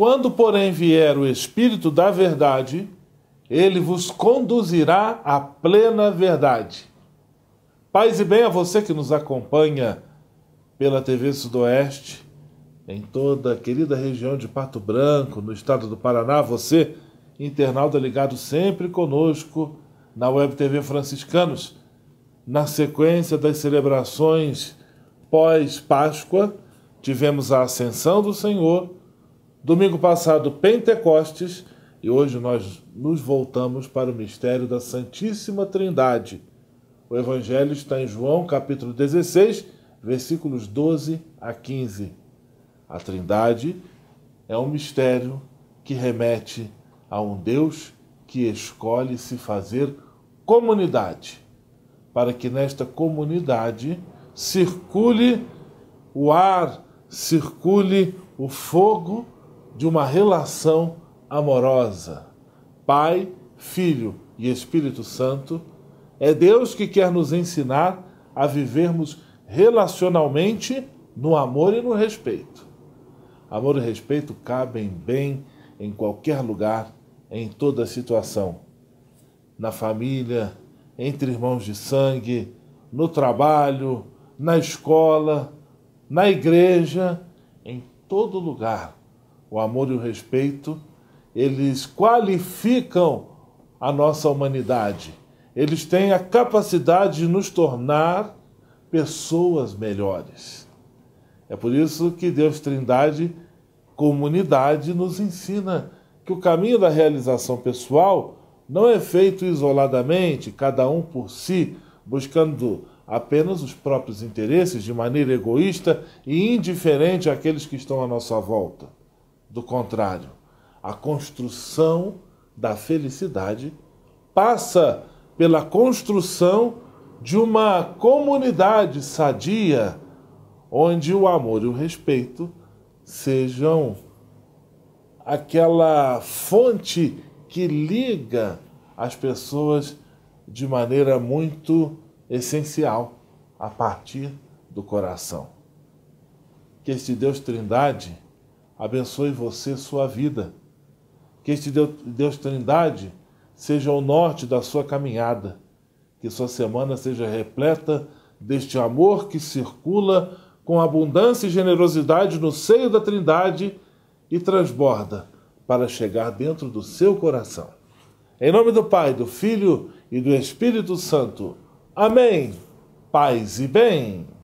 Quando, porém, vier o Espírito da Verdade, ele vos conduzirá à plena verdade. Paz e bem a você que nos acompanha pela TV Sudoeste, em toda a querida região de Pato Branco, no estado do Paraná, você, internauta ligado sempre conosco na Web TV Franciscanos, na sequência das celebrações pós-Páscoa, tivemos a ascensão do Senhor Domingo passado, Pentecostes, e hoje nós nos voltamos para o mistério da Santíssima Trindade. O Evangelho está em João, capítulo 16, versículos 12 a 15. A Trindade é um mistério que remete a um Deus que escolhe se fazer comunidade, para que nesta comunidade circule o ar, circule o fogo de uma relação amorosa. Pai, Filho e Espírito Santo, é Deus que quer nos ensinar a vivermos relacionalmente no amor e no respeito. Amor e respeito cabem bem em qualquer lugar, em toda situação. Na família, entre irmãos de sangue, no trabalho, na escola, na igreja, em todo lugar o amor e o respeito, eles qualificam a nossa humanidade. Eles têm a capacidade de nos tornar pessoas melhores. É por isso que Deus Trindade, comunidade, nos ensina que o caminho da realização pessoal não é feito isoladamente, cada um por si, buscando apenas os próprios interesses de maneira egoísta e indiferente àqueles que estão à nossa volta. Do contrário, a construção da felicidade passa pela construção de uma comunidade sadia onde o amor e o respeito sejam aquela fonte que liga as pessoas de maneira muito essencial a partir do coração. Que este Deus Trindade abençoe você sua vida. Que este Deus Trindade seja o norte da sua caminhada. Que sua semana seja repleta deste amor que circula com abundância e generosidade no seio da Trindade e transborda para chegar dentro do seu coração. Em nome do Pai, do Filho e do Espírito Santo. Amém. Paz e bem.